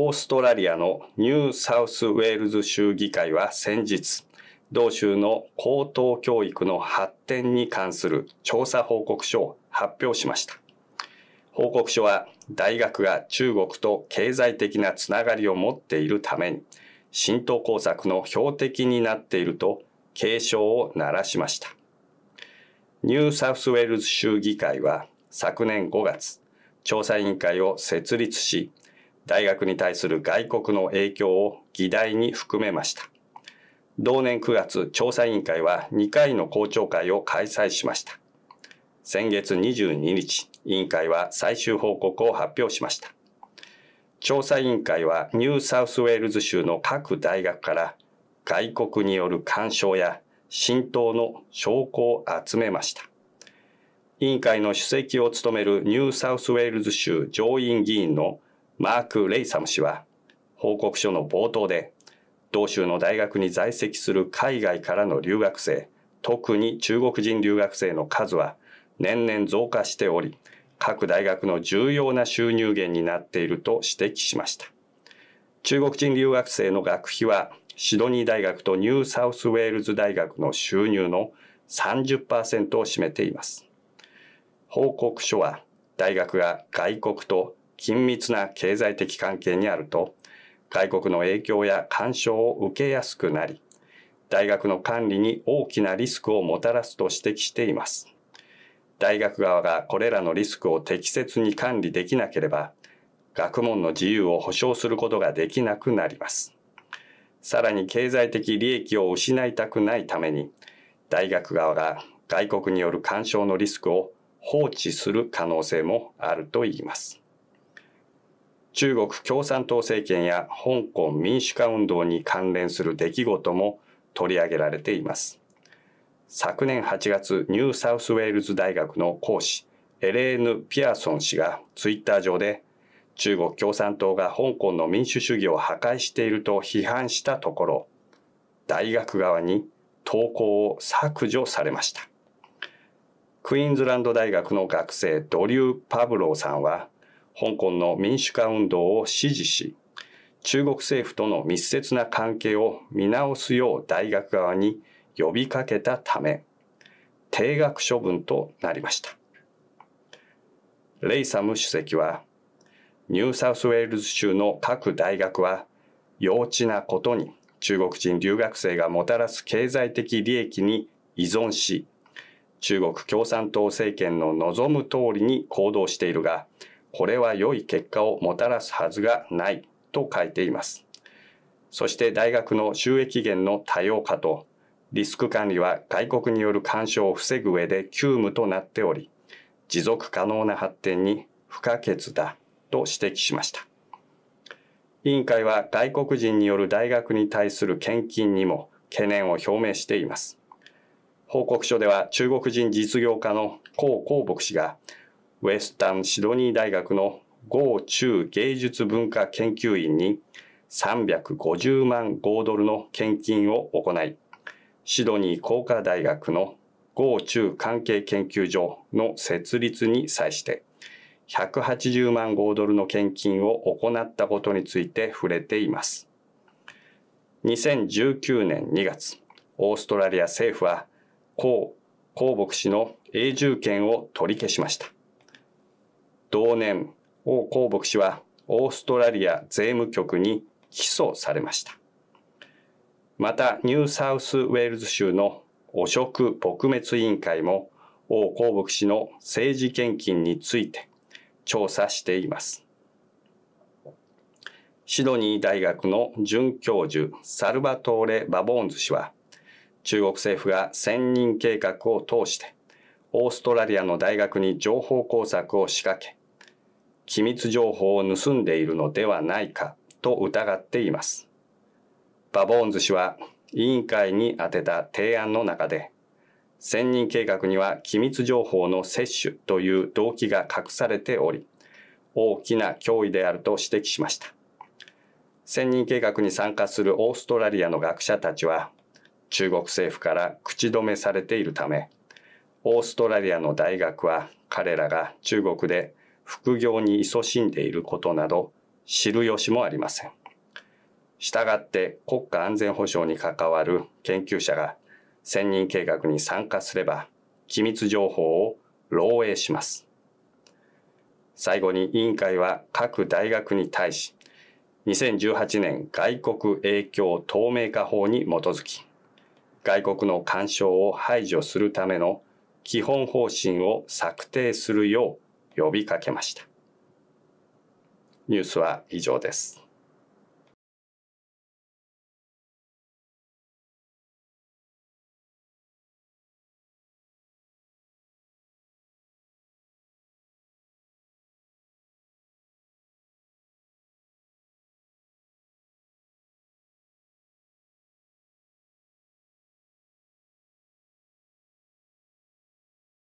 オーストラリアのニューサウスウェールズ州議会は先日、同州の高等教育の発展に関する調査報告書を発表しました。報告書は大学が中国と経済的なつながりを持っているために浸透工作の標的になっていると警鐘を鳴らしました。ニューサウスウェールズ州議会は昨年5月調査委員会を設立し大学に対する外国の影響を議題に含めました。同年9月、調査委員会は2回の公聴会を開催しました。先月22日、委員会は最終報告を発表しました。調査委員会はニューサウスウェールズ州の各大学から外国による干渉や浸透の証拠を集めました。委員会の主席を務めるニューサウスウェールズ州上院議員のマーク・レイサム氏は報告書の冒頭で同州の大学に在籍する海外からの留学生特に中国人留学生の数は年々増加しており各大学の重要な収入源になっていると指摘しました中国人留学生の学費はシドニー大学とニューサウスウェールズ大学の収入の30%を占めています報告書は大学が外国と緊密な経済的関係にあると、外国の影響や干渉を受けやすくなり、大学の管理に大きなリスクをもたらすと指摘しています。大学側がこれらのリスクを適切に管理できなければ、学問の自由を保障することができなくなります。さらに経済的利益を失いたくないために、大学側が外国による干渉のリスクを放置する可能性もあると言います。中国共産党政権や香港民主化運動に関連する出来事も取り上げられています。昨年8月、ニューサウスウェールズ大学の講師、エレーヌ・ピアソン氏がツイッター上で、中国共産党が香港の民主主義を破壊していると批判したところ、大学側に投稿を削除されました。クイーンズランド大学の学生ドリュー・パブローさんは、香港の民主化運動を支持し、中国政府との密接な関係を見直すよう大学側に呼びかけたため、定額処分となりました。レイサム主席は、ニューサウスウェールズ州の各大学は、幼稚なことに中国人留学生がもたらす経済的利益に依存し、中国共産党政権の望む通りに行動しているが、これは良い結果をもたらすはずがないと書いています。そして大学の収益源の多様化とリスク管理は外国による干渉を防ぐ上で急務となっており、持続可能な発展に不可欠だと指摘しました。委員会は外国人による大学に対する献金にも懸念を表明しています。報告書では中国人実業家の江光牧氏がウェスタンシドニー大学の豪中芸術文化研究院に350万豪ドルの献金を行い、シドニー工科大学の豪中関係研究所の設立に際して、180万豪ドルの献金を行ったことについて触れています。2019年2月、オーストラリア政府は、高、高牧師の永住権を取り消しました。同年、王公牧師はオーストラリア税務局に起訴されました。また、ニューサウスウェールズ州の汚職撲滅委員会も王公牧師の政治献金について調査しています。シドニー大学の准教授サルバトーレ・バボーンズ氏は中国政府が専任計画を通してオーストラリアの大学に情報工作を仕掛け機密情報を盗んでいるのではないかと疑っています。バボーンズ氏は委員会に宛てた提案の中で、専任計画には機密情報の摂取という動機が隠されており、大きな脅威であると指摘しました。専任計画に参加するオーストラリアの学者たちは、中国政府から口止めされているため、オーストラリアの大学は彼らが中国で副業に勤しんでいることなど知る由もありません。したがって国家安全保障に関わる研究者が専任計画に参加すれば機密情報を漏洩します。最後に委員会は各大学に対し2018年外国影響透明化法に基づき外国の干渉を排除するための基本方針を策定するよう呼びかけました。ニュースは以上です。